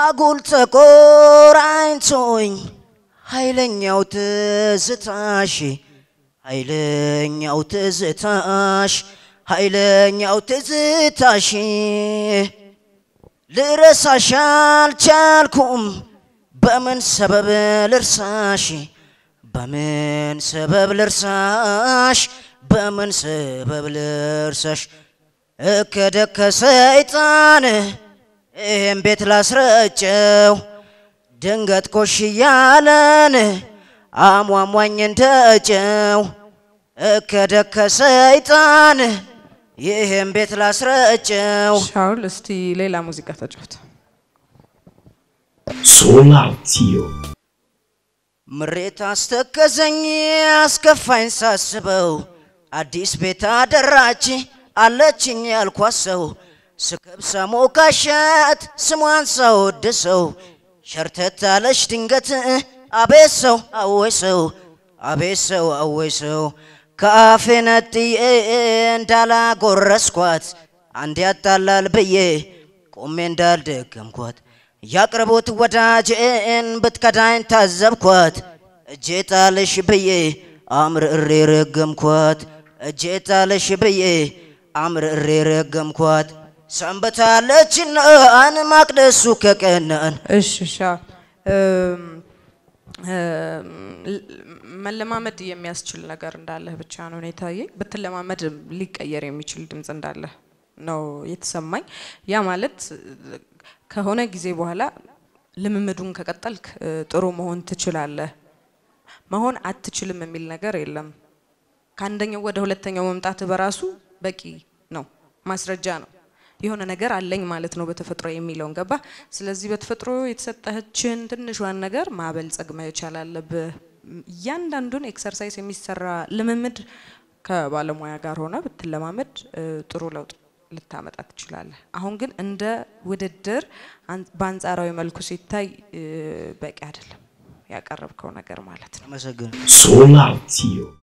አጉል ጥቁር አይንቶኝ ኃይለኛው ትዝታሽ ኃይለኛው ትዝታሽ ኃይለኛው ትዝታሽ ልረሳሽ አልቻልኩም በምን ሰበብ ልርሳሽ በምን ሰበብ ልርሳሽ በምን ሰበብ ልርሳሽ እከደከ ሰይጣን ይህም ቤት ላስረጨው ድንገት ኮሽ እያለን አሟሟኝ እንደጨው እከደከ ሰይጣን ይህም ቤት ላስረጨው። ሻውል፣ እስቲ ሌላ ሙዚቃ ተጫወት። ሶላቲዮ ምሬት አስተከዘኝ አስከፋኝ ሳስበው አዲስ ቤት አደራች አለችኝ ያልኳት ሰው ስከብ ሰሞው ካሻት ስሟን ሰው ወደሰው ሸርተት አለች ድንገት አቤት ሰው አወይ ሰው አቤት ሰው አወይ ሰው ከአፌ ነጥዬ እንዳላጎረስኳት አንድ ያጣላል ብዬ ቆሜ እንዳልደገምኳት ያቅርቦት ወዳጅን ብትከዳኝ ታዘብኳት እጄ ጣልሽ ብዬ አምርሬ ረገምኳት እጄ ጣልሽ ብዬ አምርሬ ረገምኳት ሰንበታለችና አን ማቅደሱ ከቀናን እሺ ሻ መለማመድ የሚያስችል ነገር እንዳለህ ብቻ ነው እኔ ብትለማመድ ሊቀየር የሚችል ድምፅ እንዳለህ ነው የተሰማኝ። ያ ማለት ከሆነ ጊዜ በኋላ ልምምዱን ከቀጠልክ ጥሩ መሆን ትችላለህ። መሆን አትችልም የሚል ነገር የለም። ከአንደኛው ወደ ሁለተኛው መምጣት በራሱ በቂ ነው፣ ማስረጃ ነው። የሆነ ነገር አለኝ ማለት ነው በተፈጥሮ የሚለውን ገባ። ስለዚህ በተፈጥሮ የተሰጠችን ትንሿን ነገር ማበልጸግ መቻል አለብህ። እያንዳንዱን ኤክሰርሳይዝ የሚሰራ ልምምድ ከባለሙያ ጋር ሆነ ብትለማመድ ጥሩ ለውጥ ልታመጣ ትችላለህ። አሁን ግን እንደ ውድድር በአንጻራዊ መልኩ ሲታይ በቂ አይደለም ያቀረብከው ነገር ማለት ነው።